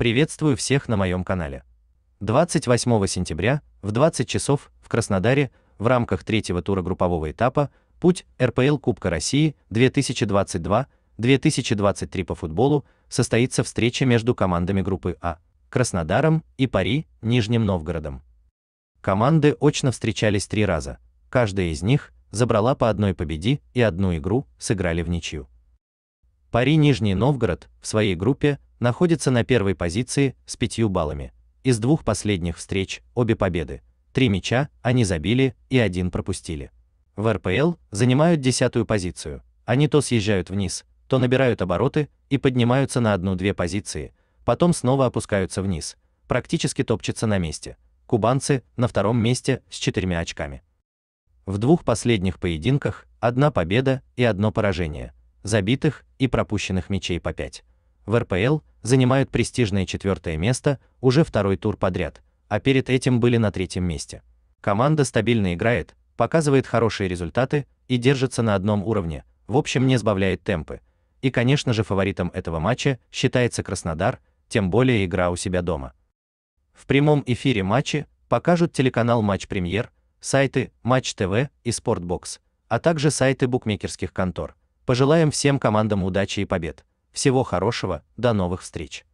Приветствую всех на моем канале. 28 сентября в 20 часов в Краснодаре в рамках третьего тура группового этапа «Путь РПЛ Кубка России 2022-2023 по футболу» состоится встреча между командами группы А, Краснодаром и Пари, Нижним Новгородом. Команды очно встречались три раза, каждая из них забрала по одной победе и одну игру сыграли в ничью. Пари Нижний Новгород в своей группе находится на первой позиции с пятью баллами. Из двух последних встреч обе победы, три мяча они забили и один пропустили. В РПЛ занимают десятую позицию. Они то съезжают вниз, то набирают обороты и поднимаются на одну-две позиции, потом снова опускаются вниз, практически топчутся на месте. Кубанцы на втором месте с четырьмя очками. В двух последних поединках одна победа и одно поражение, забитых и пропущенных мячей по 5. В РПЛ занимают престижное четвертое место уже второй тур подряд, а перед этим были на третьем месте. Команда стабильно играет, показывает хорошие результаты и держится на одном уровне, в общем не сбавляет темпы. И, конечно же, фаворитом этого матча считается Краснодар, тем более игра у себя дома. В прямом эфире матчи покажут телеканал Матч Премьер, сайты Матч ТВ и Спортбокс, а также сайты букмекерских контор. Пожелаем всем командам удачи и побед. Всего хорошего, до новых встреч!